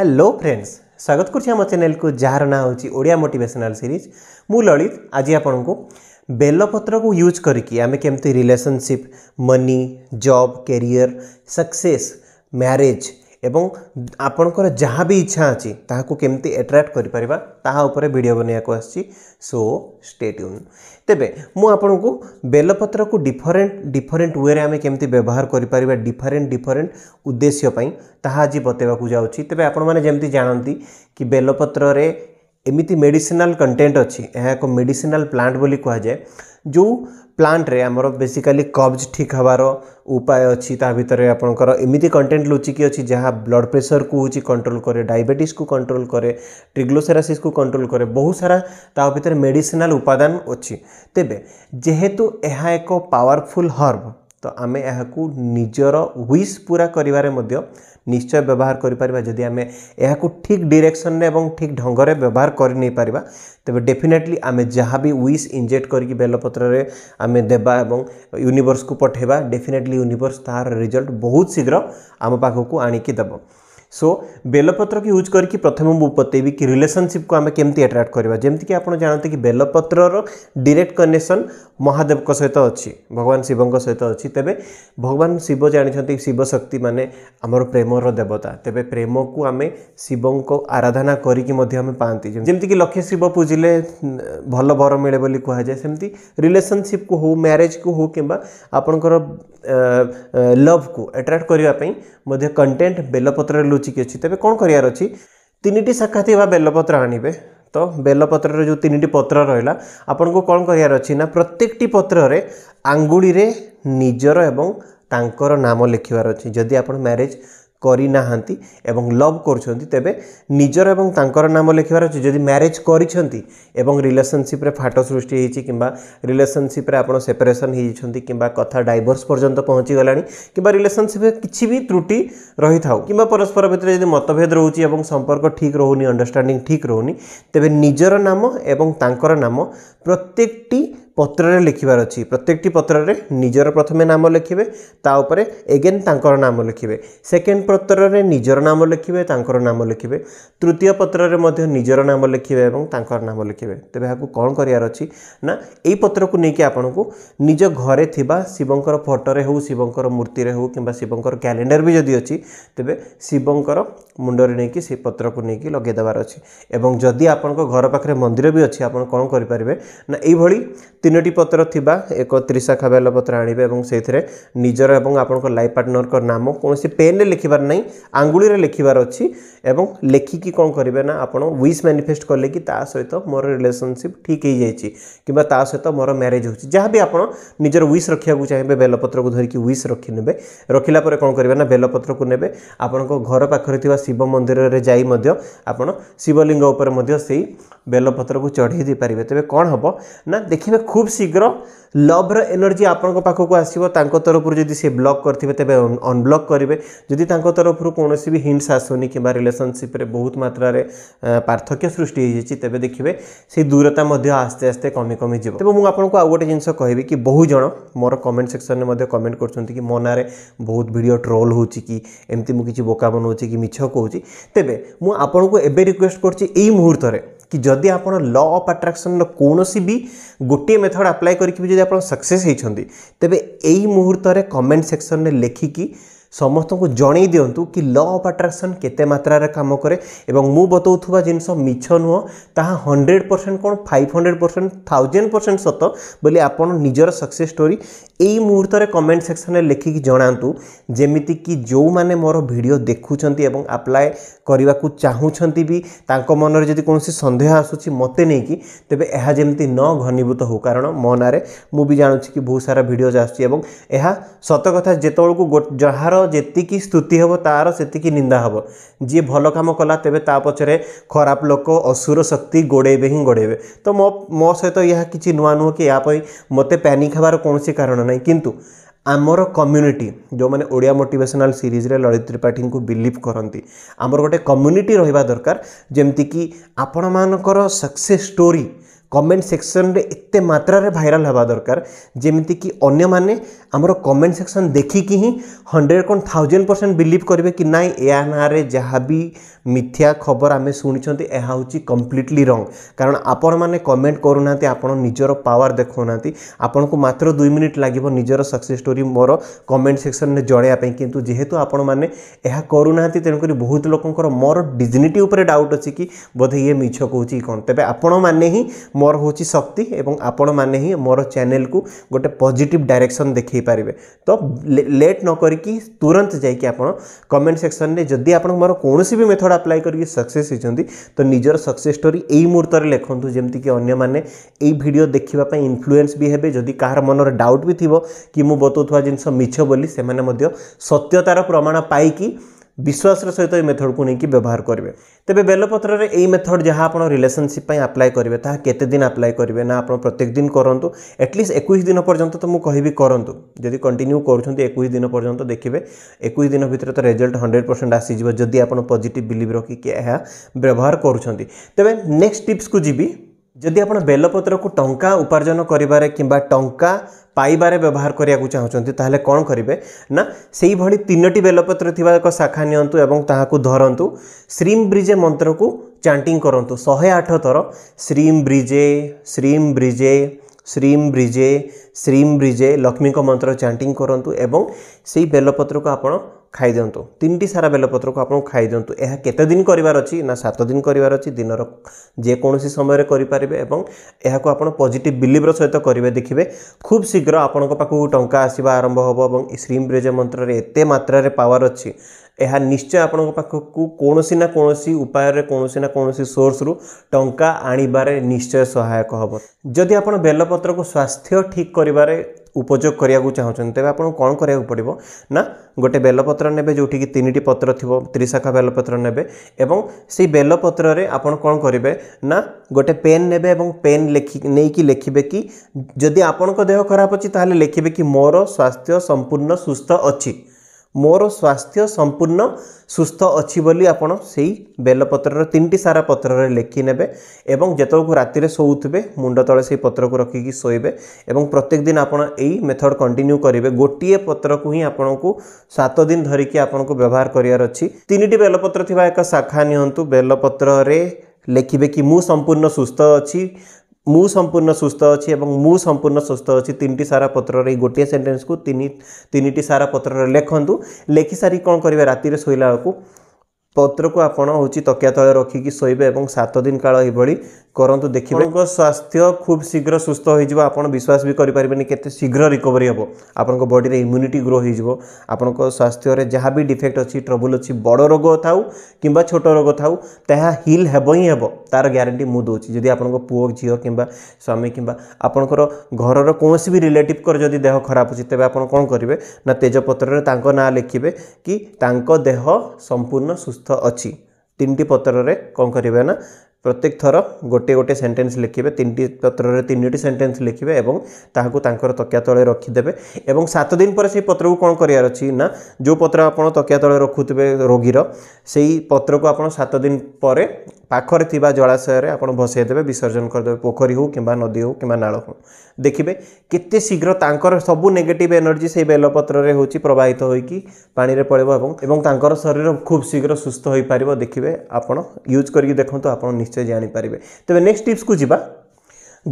hello friends ସ୍ୱାଗତ କରୁଛି ଆମ ଚ୍ୟାନେଲକୁ ଯାହାର ନାଁ ହେଉଛି ଓଡ଼ିଆ ମୋଟିଭେସନାଲ୍ ସିରିଜ୍ ମୁଁ ଲଳିତ ଆଜି ଆପଣଙ୍କୁ ବେଲପତ୍ରକୁ ୟୁଜ୍ କରିକି ଆମେ କେମିତି relationship money job career success marriage এবং ଆପଣଙ୍କର ଯାହା ବି ଇଚ୍ଛା ଅଛି ତାହାକୁ କେମିତି ଆଟ୍ରାକ୍ଟ କରିପାରିବା ତାହା ଉପରେ ଭିଡ଼ିଓ ବନେଇବାକୁ ଆସିଛି ସୋ ଷ୍ଟେଟ୍ୟୁନ୍ ତେବେ ମୁଁ ଆପଣଙ୍କୁ ବେଲପତ୍ରକୁ ଡିଫରେଣ୍ଟ ଡିଫରେଣ୍ଟ ୱେରେ ଆମେ କେମିତି ବ୍ୟବହାର କରିପାରିବା ଡିଫରେଣ୍ଟ ଡିଫରେଣ୍ଟ ଉଦ୍ଦେଶ୍ୟ ପାଇଁ ତାହା ଆଜି ବତେଇବାକୁ ଯାଉଛି ତେବେ ଆପଣମାନେ ଯେମିତି ଜାଣନ୍ତି କି ବେଲପତ୍ରରେ ଏମିତି ମେଡ଼ିସିନାଲ କଣ୍ଟେଣ୍ଟ ଅଛି ଏହା ଏକ ମେଡ଼ିସିନାଲ ପ୍ଲାଣ୍ଟ ବୋଲି କୁହାଯାଏ ଯେଉଁ ପ୍ଲାଣ୍ଟରେ ଆମର ବେସିକାଲି କବ୍ଜ ଠିକ୍ ହେବାର ଉପାୟ ଅଛି ତା ଭିତରେ ଆପଣଙ୍କର ଏମିତି କଣ୍ଟେଣ୍ଟ ଲୁଚିକି ଅଛି ଯାହା ବ୍ଲଡ଼ ପ୍ରେସରକୁ ହେଉଛି କଣ୍ଟ୍ରୋଲ କରେ ଡାଇବେଟିସ୍କୁ କଣ୍ଟ୍ରୋଲ କରେ ଟ୍ରିଗ୍ଲୋସେରାସିସ୍କୁ କଣ୍ଟ୍ରୋଲ କରେ ବହୁତ ସାରା ତା ଭିତରେ ମେଡ଼ିସିନାଲ ଉପାଦାନ ଅଛି ତେବେ ଯେହେତୁ ଏହା ଏକ ପାୱାରଫୁଲ୍ ହର୍ବ ତ ଆମେ ଏହାକୁ ନିଜର ୱିଶ୍ ପୁରା କରିବାରେ ମଧ୍ୟ ନିଶ୍ଚୟ ବ୍ୟବହାର କରିପାରିବା ଯଦି ଆମେ ଏହାକୁ ଠିକ୍ ଡିରେକ୍ସନ୍ରେ ଏବଂ ଠିକ୍ ଢଙ୍ଗରେ ବ୍ୟବହାର କରିନେଇପାରିବା ତେବେ ଡେଫିନେଟଲି ଆମେ ଯାହା ବି ୱିଶ୍ ଇଞ୍ଜେକ୍ଟ କରିକି ବେଲପତ୍ରରେ ଆମେ ଦେବା ଏବଂ ୟୁନିଭର୍ସକୁ ପଠାଇବା ଡେଫିନେଟଲି ୟୁନିଭର୍ସ ତାହାର ରେଜଲ୍ଟ ବହୁତ ଶୀଘ୍ର ଆମ ପାଖକୁ ଆଣିକି ଦେବ सो बेलपत्र को यूज करके प्रथम मु बतेबी कि रिलेसनशिप को आम केमती आट्राक्ट करवा जमीक आप जानते कि बेलपत्र डायरेक्ट कनेक्शन महादेव सहित अच्छी भगवान शिव सहित अच्छी तेरे भगवान शिव जानते शिवशक्ति शक्ति मैंने आमर प्रेमर देवता तेरे प्रेम को आम शिव को आराधना करके पाती जमीक लक्ष्य शिव पूजिले भल बर मिले बोली कहुए सेमती रिलेशनशिप को हो म्यारेज को हो कि आपणकर ଲଭ୍କୁ ଆଟ୍ରାକ୍ଟ କରିବା ପାଇଁ ମଧ୍ୟ କଣ୍ଟେଣ୍ଟ ବେଲପତ୍ରରେ ଲୁଚିକି ଅଛି ତେବେ କ'ଣ କରିବାର ଅଛି ତିନିଟି ଶାଖା ଥିବା ବେଲପତ୍ର ଆଣିବେ ତ ବେଲପତ୍ରର ଯେଉଁ ତିନିଟି ପତ୍ର ରହିଲା ଆପଣଙ୍କୁ କ'ଣ କରିବାର ଅଛି ନା ପ୍ରତ୍ୟେକଟି ପତ୍ରରେ ଆଙ୍ଗୁଳିରେ ନିଜର ଏବଂ ତାଙ୍କର ନାମ ଲେଖିବାର ଅଛି ଯଦି ଆପଣ ମ୍ୟାରେଜ୍ କରିନାହାନ୍ତି ଏବଂ ଲଭ୍ କରୁଛନ୍ତି ତେବେ ନିଜର ଏବଂ ତାଙ୍କର ନାମ ଲେଖିବାର ଅଛି ଯଦି ମ୍ୟାରେଜ୍ କରିଛନ୍ତି ଏବଂ ରିଲେସନସିପ୍ରେ ଫାଟ ସୃଷ୍ଟି ହୋଇଛି କିମ୍ବା ରିଲେସନସିପ୍ରେ ଆପଣ ସେପାରେସନ୍ ହୋଇଯାଇଛନ୍ତି କିମ୍ବା କଥା ଡାଇଭୋର୍ସ ପର୍ଯ୍ୟନ୍ତ ପହଞ୍ଚିଗଲାଣି କିମ୍ବା ରିଲେସନସିପ୍ରେ କିଛି ବି ତ୍ରୁଟି ରହିଥାଉ କିମ୍ବା ପରସ୍ପର ଭିତରେ ଯଦି ମତଭେଦ ରହୁଛି ଏବଂ ସମ୍ପର୍କ ଠିକ୍ ରହୁନି ଅଣ୍ଡରଷ୍ଟାଣ୍ଡିଂ ଠିକ୍ ରହୁନି ତେବେ ନିଜର ନାମ ଏବଂ ତାଙ୍କର ନାମ ପ୍ରତ୍ୟେକଟି ପତ୍ରରେ ଲେଖିବାର ଅଛି ପ୍ରତ୍ୟେକଟି ପତ୍ରରେ ନିଜର ପ୍ରଥମେ ନାମ ଲେଖିବେ ତା ଉପରେ ଏଗେନ୍ ତାଙ୍କର ନାମ ଲେଖିବେ ସେକେଣ୍ଡ ପତ୍ରରେ ନିଜର ନାମ ଲେଖିବେ ତାଙ୍କର ନାମ ଲେଖିବେ ତୃତୀୟ ପତ୍ରରେ ମଧ୍ୟ ନିଜର ନାମ ଲେଖିବେ ଏବଂ ତାଙ୍କର ନାମ ଲେଖିବେ ତେବେ ଏହାକୁ କ'ଣ କରିବାର ଅଛି ନା ଏଇ ପତ୍ରକୁ ନେଇକି ଆପଣଙ୍କୁ ନିଜ ଘରେ ଥିବା ଶିବଙ୍କର ଫଟୋରେ ହେଉ ଶିବଙ୍କର ମୂର୍ତ୍ତିରେ ହେଉ କିମ୍ବା ଶିବଙ୍କର କ୍ୟାଲେଣ୍ଡର ବି ଯଦି ଅଛି ତେବେ ଶିବଙ୍କର ମୁଣ୍ଡରେ ନେଇକି ସେ ପତ୍ରକୁ ନେଇକି ଲଗାଇଦେବାର ଅଛି ଏବଂ ଯଦି ଆପଣଙ୍କ ଘର ପାଖରେ ମନ୍ଦିର ବି ଅଛି ଆପଣ କ'ଣ କରିପାରିବେ ନା ଏଇଭଳି ତିନୋଟି ପତ୍ର ଥିବା ଏକ ତ୍ରିଶାଖା ବେଲପତ୍ର ଆଣିବେ ଏବଂ ସେଇଥିରେ ନିଜର ଏବଂ ଆପଣଙ୍କ ଲାଇଫ୍ ପାର୍ଟନରଙ୍କ ନାମ କୌଣସି ପେନ୍ରେ ଲେଖିବାର ନାହିଁ ଆଙ୍ଗୁଳିରେ ଲେଖିବାର ଅଛି ଏବଂ ଲେଖିକି କ'ଣ କରିବେ ନା ଆପଣ ୱିସ୍ ମ୍ୟାନିଫେଷ୍ଟ କଲେ କି ତା ସହିତ ମୋର ରିଲେସନସିପ୍ ଠିକ୍ ହେଇଯାଇଛି କିମ୍ବା ତା ସହିତ ମୋର ମ୍ୟାରେଜ୍ ହେଉଛି ଯାହା ବି ଆପଣ ନିଜର ୱିସ୍ ରଖିବାକୁ ଚାହିଁବେ ବେଲପତ୍ରକୁ ଧରିକି ୱିସ୍ ରଖିନେବେ ରଖିଲା ପରେ କ'ଣ କରିବେ ନା ବେଲପତ୍ରକୁ ନେବେ ଆପଣଙ୍କ ଘର ପାଖରେ ଥିବା ଶିବ ମନ୍ଦିରରେ ଯାଇ ମଧ୍ୟ ଆପଣ ଶିବଲିଙ୍ଗ ଉପରେ ମଧ୍ୟ ସେଇ ବେଲପତ୍ରକୁ ଚଢ଼େଇ ଦେଇପାରିବେ ତେବେ କ'ଣ ହେବ ନା ଦେଖିବେ ଖୁବ୍ ଶୀଘ୍ର ଲଭ୍ର ଏନର୍ଜି ଆପଣଙ୍କ ପାଖକୁ ଆସିବ ତାଙ୍କ ତରଫରୁ ଯଦି ସେ ବ୍ଲକ୍ କରିଥିବେ ତେବେ ଅନବ୍ଲକ୍ କରିବେ ଯଦି ତାଙ୍କ ତରଫରୁ କୌଣସି ବି ହିଣ୍ଟସ୍ ଆସୁନି କିମ୍ବା ରିଲେସନ୍ ରିଲେସନସିପ୍ରେ ବହୁତ ମାତ୍ରାରେ ପାର୍ଥକ୍ୟ ସୃଷ୍ଟି ହୋଇଯାଇଛି ତେବେ ଦେଖିବେ ସେଇ ଦୂରତା ମଧ୍ୟ ଆସ୍ତେ ଆସ୍ତେ କମି କମି ଯିବ ତେବେ ମୁଁ ଆପଣଙ୍କୁ ଆଉ ଗୋଟେ ଜିନିଷ କହିବି କି ବହୁ ଜଣ ମୋର କମେଣ୍ଟ ସେକ୍ସନରେ ମଧ୍ୟ କମେଣ୍ଟ କରୁଛନ୍ତି କି ମୋ ନାଁରେ ବହୁତ ଭିଡ଼ିଓ ଟ୍ରୋଲ୍ ହେଉଛି କି ଏମିତି ମୁଁ କିଛି ବୋକା ବନାଉଛି କି ମିଛ କହୁଛି ତେବେ ମୁଁ ଆପଣଙ୍କୁ ଏବେ ରିକ୍ୱେଷ୍ଟ କରୁଛି ଏଇ ମୁହୂର୍ତ୍ତରେ କି ଯଦି ଆପଣ ଲ ଅଫ୍ ଆଟ୍ରାକ୍ସନ୍ର କୌଣସି ବି ଗୋଟିଏ ମେଥଡ଼ ଆପ୍ଲାଏ କରିକି ବି ଯଦି ଆପଣ ସକ୍ସେସ୍ ହୋଇଛନ୍ତି ତେବେ ଏଇ ମୁହୂର୍ତ୍ତରେ କମେଣ୍ଟ ସେକ୍ସନରେ ଲେଖିକି ସମସ୍ତଙ୍କୁ ଜଣେଇ ଦିଅନ୍ତୁ କି ଲ ଅଫ୍ ଆଟ୍ରାକ୍ସନ୍ କେତେ ମାତ୍ରାରେ କାମ କରେ ଏବଂ ମୁଁ ବତାଉଥିବା ଜିନିଷ ମିଛ ନୁହଁ ତାହା ହଣ୍ଡ୍ରେଡ଼ ପରସେଣ୍ଟ କ'ଣ five hundred percent thousand percent ସତ ବୋଲି ଆପଣ ନିଜର ସକ୍ସେସ୍ ଷ୍ଟୋରି ଏଇ ମୁହୂର୍ତ୍ତରେ କମେଣ୍ଟ ସେକ୍ସନ୍ରେ ଲେଖିକି ଜଣାନ୍ତୁ ଯେମିତିକି ଯେଉଁମାନେ ମୋର ଭିଡ଼ିଓ ଦେଖୁଛନ୍ତି ଏବଂ ଆପ୍ଲାଏ କରିବାକୁ ଚାହୁଁଛନ୍ତି ବି ତାଙ୍କ ମନରେ ଯଦି କୌଣସି ସନ୍ଦେହ ଆସୁଛି ମୋତେ ନେଇକି ତେବେ ଏହା ଯେମିତି ନ ଘନୀଭୂତ ହେଉ କାରଣ ମୋ ନାଁରେ ମୁଁ ବି ଜାଣୁଛି କି ବହୁତ ସାରା ଭିଡ଼ିଓ ଆସୁଛି ଏବଂ ଏହା ସତ କଥା ଯେତେବେଳକୁ ଯାହାର जी स्तुति हे तार से निंदा हम जी भल कम कला तेज ता पचरे खराब लोक असुर शक्ति गोड़े हिं गोड़े तो मो मो सहित यह कि नुआ नुह कि यहाँ मत पानिक हबार कौन कारण ना कि आमर कम्युनिटी जो मैंने ओडिया मोटेसनाल सीरीज रे ललित त्रिपाठी को बिलिव करती आमर गोटे कम्युनिटी रहा दरकार जमीक आपण मानक सक्से स्टोरी କମେଣ୍ଟ ସେକ୍ସନରେ ଏତେ ମାତ୍ରାରେ ଭାଇରାଲ ହେବା ଦରକାର ଯେମିତିକି ଅନ୍ୟମାନେ ଆମର କମେଣ୍ଟ ସେକ୍ସନ୍ ଦେଖିକି ହିଁ ହଣ୍ଡ୍ରେଡ଼ କ'ଣ ଥାଉଜେଣ୍ଡ ପରସେଣ୍ଟ ବିଲିଭ୍ କରିବେ କି ନାଇଁ ଏହା ନାଁରେ ଯାହା ବି ମିଥ୍ୟା ଖବର ଆମେ ଶୁଣିଛନ୍ତି ଏହା ହେଉଛି କମ୍ପ୍ଲିଟଲି ରଙ୍ଗ କାରଣ ଆପଣମାନେ କମେଣ୍ଟ କରୁନାହାନ୍ତି ଆପଣ ନିଜର ପାୱାର ଦେଖାଉନାହାନ୍ତି ଆପଣଙ୍କୁ ମାତ୍ର ଦୁଇ ମିନିଟ୍ ଲାଗିବ ନିଜର ସକ୍ସେସ୍ ଷ୍ଟୋରି ମୋର କମେଣ୍ଟ ସେକ୍ସନରେ ଜଣାଇବା ପାଇଁ କିନ୍ତୁ ଯେହେତୁ ଆପଣମାନେ ଏହା କରୁନାହାନ୍ତି ତେଣୁକରି ବହୁତ ଲୋକଙ୍କର ମୋର ଡିଜନିଟି ଉପରେ ଡାଉଟ୍ ଅଛି କି ବୋଧେ ଇଏ ମିଛ କହୁଛି କ'ଣ ତେବେ ଆପଣମାନେ ହିଁ ମୋର ହେଉଛି ଶକ୍ତି ଏବଂ ଆପଣମାନେ ହିଁ ମୋର ଚ୍ୟାନେଲକୁ ଗୋଟେ ପଜିଟିଭ୍ ଡାଇରେକ୍ସନ୍ ଦେଖାଇ ପାରିବେ ତ ଲେଟ୍ ନ କରିକି ତୁରନ୍ତ ଯାଇକି ଆପଣ କମେଣ୍ଟ ସେକ୍ସନରେ ଯଦି ଆପଣ ମୋର କୌଣସି ବି ମେଥଡ଼ ଆପ୍ଲାଏ କରିକି ସକ୍ସେସ୍ ହୋଇଛନ୍ତି ତ ନିଜର ସକ୍ସେସ୍ ଷ୍ଟୋରି ଏଇ ମୁହୂର୍ତ୍ତରେ ଲେଖନ୍ତୁ ଯେମିତିକି ଅନ୍ୟମାନେ ଏଇ ଭିଡ଼ିଓ ଦେଖିବା ପାଇଁ ଇନଫ୍ଲୁଏନ୍ସ ବି ହେବେ ଯଦି କାହାର ମନରେ ଡାଉଟ୍ ବି ଥିବ କି ମୁଁ ବତାଉଥିବା ଜିନିଷ ମିଛ ବୋଲି ସେମାନେ ମଧ୍ୟ ସତ୍ୟତାର ପ୍ରମାଣ ପାଇକି ବିଶ୍ୱାସର ସହିତ ଏ ମେଥଡ଼କୁ ନେଇକି ବ୍ୟବହାର କରିବେ ତେବେ ବେଲପତ୍ରରେ ଏଇ ମେଥଡ଼ ଯାହା ଆପଣ ରିଲେସନସିପ୍ ପାଇଁ ଆପ୍ଲାଏ କରିବେ ତାହା କେତେ ଦିନ ଆପ୍ଲାଏ କରିବେ ନା ଆପଣ ପ୍ରତ୍ୟେକ ଦିନ କରନ୍ତୁ ଆଟଲିଷ୍ଟ ଏକୋଇଶ ଦିନ ପର୍ଯ୍ୟନ୍ତ ତ ମୁଁ କହିବି କରନ୍ତୁ ଯଦି କଣ୍ଟିନ୍ୟୁ କରୁଛନ୍ତି ଏକୋଇଶ ଦିନ ପର୍ଯ୍ୟନ୍ତ ଦେଖିବେ ଏକୋଇଶ ଦିନ ଭିତରେ ତ ରେଜଲ୍ଟ ହଣ୍ଡ୍ରେଡ଼ ପରସେଣ୍ଟ ଆସିଯିବ ଯଦି ଆପଣ ପଜିଟିଭ୍ ବିଲିଭ୍ ରଖିକି ଏହା ବ୍ୟବହାର କରୁଛନ୍ତି ତେବେ ନେକ୍ସଟ ଟିପ୍ସକୁ ଯିବି ଯଦି ଆପଣ ବେଲପତ୍ରକୁ ଟଙ୍କା ଉପାର୍ଜନ କରିବାରେ କିମ୍ବା ଟଙ୍କା ପାଇବାରେ ବ୍ୟବହାର କରିବାକୁ ଚାହୁଁଛନ୍ତି ତାହେଲେ କ'ଣ କରିବେ ନା ସେଇଭଳି ତିନୋଟି ବେଲପତ୍ର ଥିବା ଏକ ଶାଖା ନିଅନ୍ତୁ ଏବଂ ତାହାକୁ ଧରନ୍ତୁ ଶ୍ରୀମ୍ ବ୍ରିଜେ ମନ୍ତ୍ରକୁ ଚାଣ୍ଟିଂ କରନ୍ତୁ ଶହେ ଆଠ ଥର ଶ୍ରୀମ୍ ବ୍ରିଜେ ଶ୍ରୀମ୍ ବ୍ରିଜେ ଶ୍ରୀମ୍ ବ୍ରିଜେ ଶ୍ରୀମ୍ ବ୍ରିଜେ ଲକ୍ଷ୍ମୀଙ୍କ ମନ୍ତ୍ର ଚାଣ୍ଟିଂ କରନ୍ତୁ ଏବଂ ସେଇ ବେଲପତ୍ରକୁ ଆପଣ ଖାଇଦିଅନ୍ତୁ ତିନିଟି ସାରା ବେଲପତ୍ରକୁ ଆପଣ ଖାଇଦିଅନ୍ତୁ ଏହା କେତେ ଦିନ କରିବାର ଅଛି ନା ସାତ ଦିନ କରିବାର ଅଛି ଦିନର ଯେକୌଣସି ସମୟରେ କରିପାରିବେ ଏବଂ ଏହାକୁ ଆପଣ ପଜିଟିଭ ବିଲିଭ୍ର ସହିତ କରିବେ ଦେଖିବେ ଖୁବ୍ ଶୀଘ୍ର ଆପଣଙ୍କ ପାଖକୁ ଟଙ୍କା ଆସିବା ଆରମ୍ଭ ହେବ ଏବଂ ଶ୍ରୀମ୍ ବ୍ରିଜ ମନ୍ତ୍ରରେ ଏତେ ମାତ୍ରାରେ ପାୱାର ଅଛି ଏହା ନିଶ୍ଚୟ ଆପଣଙ୍କ ପାଖକୁ କୌଣସି ନା କୌଣସି ଉପାୟରେ କୌଣସି ନା କୌଣସି ସୋର୍ସରୁ ଟଙ୍କା ଆଣିବାରେ ନିଶ୍ଚୟ ସହାୟକ ହେବ ଯଦି ଆପଣ ବେଲପତ୍ରକୁ ସ୍ୱାସ୍ଥ୍ୟ ଠିକ୍ କରିବାରେ ଉପଯୋଗ କରିବାକୁ ଚାହୁଁଛନ୍ତି ତେବେ ଆପଣଙ୍କୁ କ'ଣ କରିବାକୁ ପଡ଼ିବ ନା ଗୋଟେ ବେଲପତ୍ର ନେବେ ଯେଉଁଠିକି ତିନିଟି ପତ୍ର ଥିବ ତ୍ରିଶାଖା ବେଲପତ୍ର ନେବେ ଏବଂ ସେଇ ବେଲପତ୍ରରେ ଆପଣ କ'ଣ କରିବେ ନା ଗୋଟେ ପେନ୍ ନେବେ ଏବଂ ପେନ୍ ଲେଖି ନେଇକି ଲେଖିବେ କି ଯଦି ଆପଣଙ୍କ ଦେହ ଖରାପ ଅଛି ତାହେଲେ ଲେଖିବେ କି ମୋର ସ୍ୱାସ୍ଥ୍ୟ ସମ୍ପୂର୍ଣ୍ଣ ସୁସ୍ଥ ଅଛି ମୋର ସ୍ୱାସ୍ଥ୍ୟ ସମ୍ପୂର୍ଣ୍ଣ ସୁସ୍ଥ ଅଛି ବୋଲି ଆପଣ ସେଇ ବେଲପତ୍ରର ତିନିଟି ସାରା ପତ୍ରରେ ଲେଖିନେବେ ଏବଂ ଯେତେବେଳକୁ ରାତିରେ ଶୋଉଥିବେ ମୁଣ୍ଡ ତଳେ ସେଇ ପତ୍ରକୁ ରଖିକି ଶୋଇବେ ଏବଂ ପ୍ରତ୍ୟେକ ଦିନ ଆପଣ ଏଇ ମେଥଡ଼ କଣ୍ଟିନ୍ୟୁ କରିବେ ଗୋଟିଏ ପତ୍ରକୁ ହିଁ ଆପଣଙ୍କୁ ସାତ ଦିନ ଧରିକି ଆପଣଙ୍କୁ ବ୍ୟବହାର କରିବାର ଅଛି ତିନିଟି ବେଲପତ୍ର ଥିବା ଏକ ଶାଖା ନିଅନ୍ତୁ ବେଲପତ୍ରରେ ଲେଖିବେ କି ମୁଁ ସମ୍ପୂର୍ଣ୍ଣ ସୁସ୍ଥ ଅଛି ମୁଁ ସମ୍ପୂର୍ଣ୍ଣ ସୁସ୍ଥ ଅଛି ଏବଂ ମୁଁ ସମ୍ପୂର୍ଣ୍ଣ ସୁସ୍ଥ ଅଛି ତିନିଟି ସାରା ପତ୍ରର ଏଇ ଗୋଟିଏ ସେଣ୍ଟେନ୍ସକୁ ତିନି ତିନିଟି ସାରା ପତ୍ରରେ ଲେଖନ୍ତୁ ଲେଖିସାରି କ'ଣ କରିବେ ରାତିରେ ଶୋଇଲା ବେଳକୁ ପତ୍ରକୁ ଆପଣ ହେଉଛି ତକିଆ ତଳେ ରଖିକି ଶୋଇବେ ଏବଂ ସାତ ଦିନ କାଳ ଏଭଳି କରନ୍ତୁ ଦେଖିବେ ଆପଣଙ୍କ ସ୍ୱାସ୍ଥ୍ୟ ଖୁବ୍ ଶୀଘ୍ର ସୁସ୍ଥ ହୋଇଯିବ ଆପଣ ବିଶ୍ୱାସ ବି କରିପାରିବେନି କେତେ ଶୀଘ୍ର ରିକଭରି ହେବ ଆପଣଙ୍କ ବଡ଼ିରେ ଇମ୍ୟୁନିଟି ଗ୍ରୋ ହୋଇଯିବ ଆପଣଙ୍କ ସ୍ୱାସ୍ଥ୍ୟରେ ଯାହା ବି ଡିଫେକ୍ଟ ଅଛି ଟ୍ରବୁଲ୍ ଅଛି ବଡ଼ ରୋଗ ଥାଉ କିମ୍ବା ଛୋଟ ରୋଗ ଥାଉ ତାହା ହିଲ୍ ହେବ ହିଁ ହେବ ତା'ର ଗ୍ୟାରେଣ୍ଟି ମୁଁ ଦେଉଛି ଯଦି ଆପଣଙ୍କ ପୁଅ ଝିଅ କିମ୍ବା ସ୍ୱାମୀ କିମ୍ବା ଆପଣଙ୍କର ଘରର କୌଣସି ବି ରିଲେଟିଭ୍ଙ୍କର ଯଦି ଦେହ ଖରାପ ଅଛି ତେବେ ଆପଣ କ'ଣ କରିବେ ନା ତେଜପତ୍ରରେ ତାଙ୍କ ନାଁ ଲେଖିବେ କି ତାଙ୍କ ଦେହ ସମ୍ପୂର୍ଣ୍ଣ ସୁସ୍ଥ ସୁସ୍ଥ ଅଛି ତିନିଟି ପତ୍ରରେ କ'ଣ କରିବା ନା প্রত্যেক থর ଗୋଟିଏ ଗୋଟିଏ ସେଣ୍ଟେନ୍ସ ଲେଖିବେ ତିନିଟି ପତ୍ରରେ ତିନିଟି ସେଣ୍ଟେନ୍ସ ଲେଖିବେ ଏବଂ ତାହାକୁ ତାଙ୍କର ତକିଆ ତଳେ ରଖିଦେବେ ଏବଂ ସାତ ଦିନ ପରେ ସେଇ ପତ୍ରକୁ କ'ଣ କରିବାର ଅଛି ନା ଯେଉଁ ପତ୍ର ଆପଣ ତକିଆ ତଳେ ରଖୁଥିବେ ରୋଗୀର ସେଇ ପତ୍ରକୁ ଆପଣ ସାତ ଦିନ ପରେ ପାଖରେ ଥିବା ଜଳାଶୟରେ ଆପଣ ଭସେଇ ଦେବେ ବିସର୍ଜନ କରିଦେବେ ପୋଖରୀ ହେଉ କିମ୍ବା ନଦୀ ହେଉ କିମ୍ବା ନାଳ ହେଉ ଦେଖିବେ କେତେ ଶୀଘ୍ର ତାଙ୍କର ସବୁ ନେଗେଟିଭ୍ ଏନର୍ଜି ସେଇ ବେଲପତ୍ରରେ ହେଉଛି ପ୍ରବାହିତ ହୋଇକି ପାଣିରେ ପଳେଇବ ଏବଂ ଏବଂ ତାଙ୍କର ଶରୀର ଖୁବ୍ ଶୀଘ୍ର ସୁସ୍ଥ ହୋଇପାରିବ ଦେଖିବେ ଆପଣ ୟୁଜ୍ କରିକି ଦେଖନ୍ତୁ ଆପଣ ନିଶ୍ଚୟ ନିଶ୍ଚୟ ଜାଣିପାରିବେ ତେବେ ନେକ୍ସଟ ଟିପ୍ସକୁ ଯିବା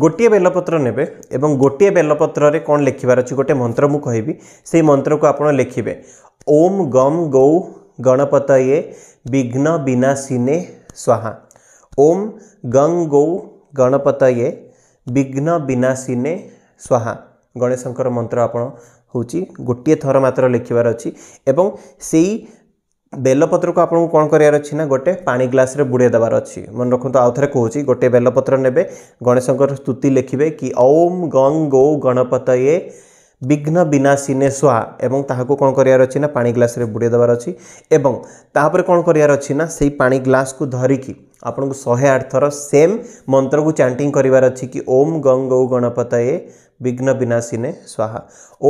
ଗୋଟିଏ ବେଲପତ୍ର ନେବେ ଏବଂ ଗୋଟିଏ ବେଲପତ୍ରରେ କ'ଣ ଲେଖିବାର ଅଛି ଗୋଟେ ମନ୍ତ୍ର ମୁଁ କହିବି ସେଇ ମନ୍ତ୍ରକୁ ଆପଣ ଲେଖିବେ ଓମ୍ ଗମ୍ ଗୌ ଗଣପତୟେ ବିଘ୍ନ ବିନାଶିନେ ସ୍ୱାହା ଓମ୍ ଗଙ୍ଗ୍ ଗୌ ଗଣପତୟେ ବିଘ୍ନ ବିନାଶିନେ ସ୍ୱାହା ଗଣେଶଙ୍କର ମନ୍ତ୍ର ଆପଣ ହେଉଛି ଗୋଟିଏ ଥର ମାତ୍ର ଲେଖିବାର ଅଛି ଏବଂ ସେଇ ବେଲପତ୍ରକୁ ଆପଣଙ୍କୁ କ'ଣ କରିବାର ଅଛି ନା ଗୋଟେ ପାଣି ଗ୍ଲାସ୍ରେ ବୁଡ଼େଇ ଦେବାର ଅଛି ମନେ ରଖନ୍ତୁ ଆଉ ଥରେ କହୁଛି ଗୋଟେ ବେଲପତ୍ର ନେବେ ଗଣେଶଙ୍କର ସ୍ତୁତି ଲେଖିବେ କି ଓମ୍ ଗଙ୍ଗ୍ ଗୋ ଗଣପତ ଏ ବିଘ୍ନ ବିନାଶିନେ ସ୍ୱା ଏବଂ ତାହାକୁ କ'ଣ କରିବାର ଅଛି ନା ପାଣି ଗ୍ଲାସ୍ରେ ବୁଡ଼େଇ ଦେବାର ଅଛି ଏବଂ ତାପରେ କ'ଣ କରିବାର ଅଛି ନା ସେଇ ପାଣି ଗ୍ଲାସ୍କୁ ଧରିକି ଆପଣଙ୍କୁ ଶହେ ଆଠ ଥର ସେମ୍ ମନ୍ତ୍ରକୁ ଚାଣ୍ଟିଂ କରିବାର ଅଛି କି ଓମ୍ ଗଙ୍ଗ୍ ଗୋ ଗଣପତ ଏ વિઘ્ન વિનાશીને સ્વાહા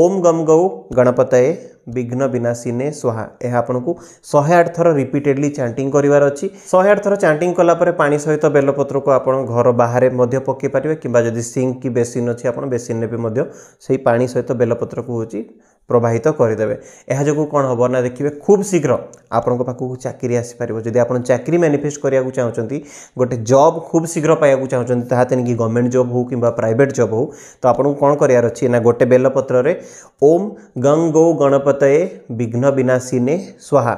ઓમ ગમ ગૌ ગણપતયે ବିଘ୍ନ ବିନାଶିନେ ସ୍ୱାହା ଏହା ଆପଣଙ୍କୁ ଶହେ ଆଠ ଥର ରିପିଟେଡ଼ଲି ଚାଣ୍ଟିଂ କରିବାର ଅଛି ଶହେ ଆଠ ଥର ଚାଣ୍ଟିଂ କଲା ପରେ ପାଣି ସହିତ ବେଲପତ୍ରକୁ ଆପଣ ଘର ବାହାରେ ମଧ୍ୟ ପକାଇ ପାରିବେ କିମ୍ବା ଯଦି ସିଙ୍କ୍ କି ବେସିନ୍ ଅଛି ଆପଣ ବେସିନ୍ରେ ବି ମଧ୍ୟ ସେଇ ପାଣି ସହିତ ବେଲପତ୍ରକୁ ହେଉଛି প্রবাহিত করেদেবে ଏହା ଯୋଗୁଁ କ'ଣ ହେବ ନା ଦେଖିବେ ଖୁବ୍ ଶୀଘ୍ର ଆପଣଙ୍କ ପାଖକୁ ଚାକିରି ଆସିପାରିବ ଯଦି ଆପଣ ଚାକିରି ମ୍ୟାନିଫେଷ୍ଟ କରିବାକୁ ଚାହୁଁଛନ୍ତି ଗୋଟେ ଜବ୍ ଖୁବ୍ ଶୀଘ୍ର ପାଇବାକୁ ଚାହୁଁଛନ୍ତି ତାହା ତେଣିକି ଗଭର୍ଣ୍ଣମେଣ୍ଟ ଜବ୍ ହେଉ କିମ୍ବା ପ୍ରାଇଭେଟ୍ ଜବ୍ ହେଉ ତ ଆପଣଙ୍କୁ କ'ଣ କରିବାର ଅଛି ନା ଗୋଟେ ବେଲପତ୍ରରେ ଓମ୍ ଗଙ୍ଗ ଗୋ ଗଣପତୟେ ବିଘ୍ନ ବିନାଶିନେ ସ୍ୱାହା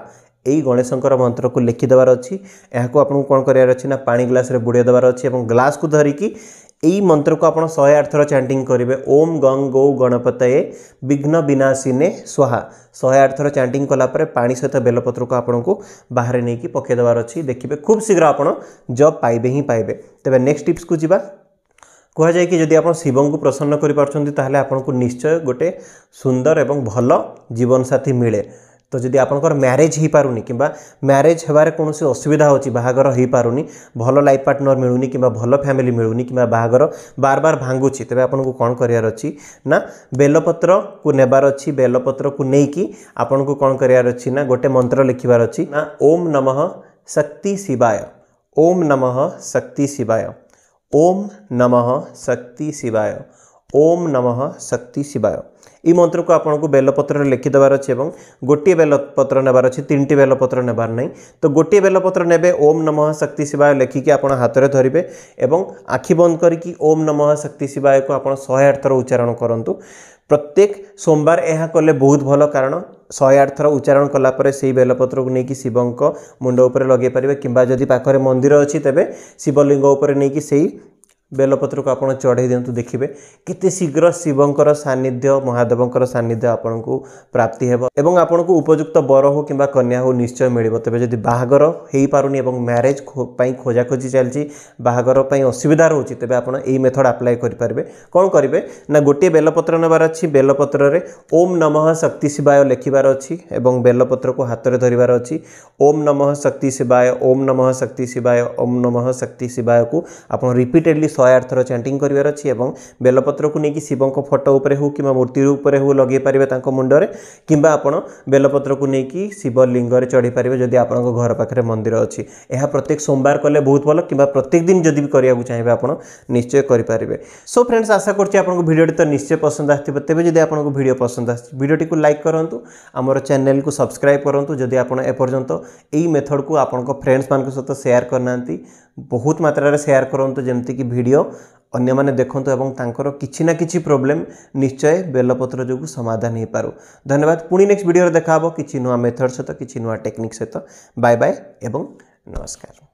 এই গণেশঙ্কর মন্ত্রক লিখিদেবার অছি এখন আপনার কোণ করার অনেক না পা গ্লাসে বুড়াই দেবার অনেক এবং গ্লাসক ধরিকি यही मंत्र को आपड़ शहे आठ थर चांग करेंगे ओम गंग गौ गणपत विघ्न विनाशी ने स्वाहा शहे आठ थर चैंट कलापर पा सहित बेलपत्र को आपण को बाहर नहीं कि पकईदेवार अच्छे देखिए खूब शीघ्र आप जब पाइबे ही पाइबे तेरे नेक्स्ट टीप्स को जी कहुए कि जदि आप शिव को प्रसन्न करें आपको निश्चय गोटे सुंदर एवं भल जीवनसाथी मिले तो जदि आप म्यारेज हो पार नहीं कि म्यारेज हेबार कौन से असुविधा होती बाहर हो पार नहीं भल लाइफ पार्टनर मिलूनी कि भल फैमिली मिलूनी कि बाहर बार बार भांगुच्छी तेज आपन को कौन करार अच्छी ना बेलपत्र को नेबार अच्छी बेलपत्र को लेकिन आपन को कौन करार अच्छी ना गोटे मंत्र लिखार अच्छी ना ओम नम शक्ति शिवाय ओम नम शक्ति शिवाय ओम नम शक्ति शिवाय ओम नम शक्ति शिवाय এই মন্ত্রকে আপনার বেলপত্রে লিখিদেবার অছে এবং গোটিয়ে বেলপত্র নেবার অছে তিনটি বেলপত্র নেবার নাই তো গোটিয়ে বেলপত্র নেবে ওম নমঃ শক্তি শিবায় লেখিকি আপনার হাতরে ধরবে এবং আখি বন্ধ করিকি ওম নমঃ শক্তি শিবায়কু আপনার শহে আট থর উচ্চারণ করতু প্রত্যেক সোমবার ଏହା କଲେ ବହୁତ ଭଲ କାରଣ ଶହେ ଆଠ ଥର ଉଚ୍ଚାରଣ କଲାପରେ ସେହି ବେଲପତ୍ରକୁ ନେଇକି ଶିବଙ୍କ ମୁଣ୍ଡ ଉପରେ ଲଗାଇ ପାରିବେ କିମ୍ବା ଯଦି ପାଖରେ ମନ୍ଦିର ଅଛି ତେବେ ଶିବଲିଙ୍ଗ ଉପରେ ନେଇକି ସେଇ ବେଲପତ୍ରକୁ ଆପଣ ଚଢ଼େଇ ଦିଅନ୍ତୁ ଦେଖିବେ କେତେ ଶୀଘ୍ର ଶିବଙ୍କର ସାନ୍ନିଧ୍ୟ ମହାଦେବଙ୍କର ସାନ୍ନିଧ୍ୟ ଆପଣଙ୍କୁ ପ୍ରାପ୍ତି ହେବ ଏବଂ ଆପଣଙ୍କୁ ଉପଯୁକ୍ତ ବର ହେଉ କିମ୍ବା କନ୍ୟା ହେଉ ନିଶ୍ଚୟ ମିଳିବ ତେବେ ଯଦି ବାହାଘର ହୋଇପାରୁନି ଏବଂ ମ୍ୟାରେଜ୍ ପାଇଁ ଖୋଜାଖୋଜି ଚାଲିଛି ବାହାଘର ପାଇଁ ଅସୁବିଧା ରହୁଛି ତେବେ ଆପଣ ଏହି ମେଥଡ଼ ଆପ୍ଲାଏ କରିପାରିବେ କ'ଣ କରିବେ ନା ଗୋଟିଏ ବେଲପତ୍ର ନେବାର ଅଛି ବେଲପତ୍ରରେ ଓମ୍ ନମଃ ଶକ୍ତି ଶିବାୟ ଲେଖିବାର ଅଛି ଏବଂ ବେଲପତ୍ରକୁ ହାତରେ ଧରିବାର ଅଛି ଓମ୍ ନମଃ ଶକ୍ତି ଶିବାୟ ଓମ୍ ନମଃ ଶକ୍ତି ଶିବାୟ ଓମ୍ ନମଃ ଶକ୍ତି ଶିବାୟକୁ ଆପଣ ରିପିଟେଡ଼ଲି ଶହେ ଆଠ ଥର ଚାଣ୍ଟିଂ କରିବାର ଅଛି ଏବଂ ବେଲପତ୍ରକୁ ନେଇକି ଶିବଙ୍କ ଫଟୋ ଉପରେ ହେଉ କିମ୍ବା ମୂର୍ତ୍ତି ଉପରେ ହେଉ ଲଗାଇ ପାରିବେ ତାଙ୍କ ମୁଣ୍ଡରେ କିମ୍ବା ଆପଣ ବେଲପତ୍ରକୁ ନେଇକି ଶିବ ଲିଙ୍ଗରେ ଚଢ଼ି ପାରିବେ ଯଦି ଆପଣଙ୍କ ଘର ପାଖରେ ମନ୍ଦିର ଅଛି ଏହା ପ୍ରତ୍ୟେକ ସୋମବାର କଲେ ବହୁତ ଭଲ କିମ୍ବା ପ୍ରତ୍ୟେକ ଦିନ ଯଦି ବି କରିବାକୁ ଚାହିଁବେ ଆପଣ ନିଶ୍ଚୟ କରିପାରିବେ ସୋ ଫ୍ରେଣ୍ଡସ୍ ଆଶା କରୁଛି ଆପଣଙ୍କୁ ଭିଡ଼ିଓଟି ତ ନିଶ୍ଚୟ ପସନ୍ଦ ଆସିଥିବ ତେବେ ଯଦି ଆପଣଙ୍କୁ ଭିଡ଼ିଓ ପସନ୍ଦ ଆସିଛି ଭିଡ଼ିଓଟିକୁ ଲାଇକ୍ କରନ୍ତୁ ଆମର ଚ୍ୟାନେଲ୍କୁ ସବସ୍କ୍ରାଇବ୍ କରନ୍ତୁ ଯଦି ଆପଣ ଏପର୍ଯ୍ୟନ୍ତ ଏଇ ମେଥଡ଼କୁ ଆପଣଙ୍କ ଫ୍ରେଣ୍ଡସ୍ମାନଙ୍କ ସହିତ ସେୟାର କରିନାହାନ୍ତି ବହୁତ ମାତ୍ରାରେ ସେୟାର କରନ୍ତୁ ଯେମିତିକି ଭିଡ଼ିଓ ଅନ୍ୟମାନେ ଦେଖନ୍ତୁ ଏବଂ ତାଙ୍କର କିଛି ନା କିଛି ପ୍ରୋବ୍ଲେମ୍ ନିଶ୍ଚୟ ବେଲପତ୍ର ଯୋଗୁଁ ସମାଧାନ ହୋଇପାରୁ ଧନ୍ୟବାଦ ପୁଣି ନେକ୍ସଟ ଭିଡ଼ିଓରେ ଦେଖା ହେବ କିଛି ନୂଆ ମେଥଡ଼ ସହିତ କିଛି ନୂଆ ଟେକ୍ନିକ୍ ସହିତ ବାଏ ବାଏ ଏବଂ ନମସ୍କାର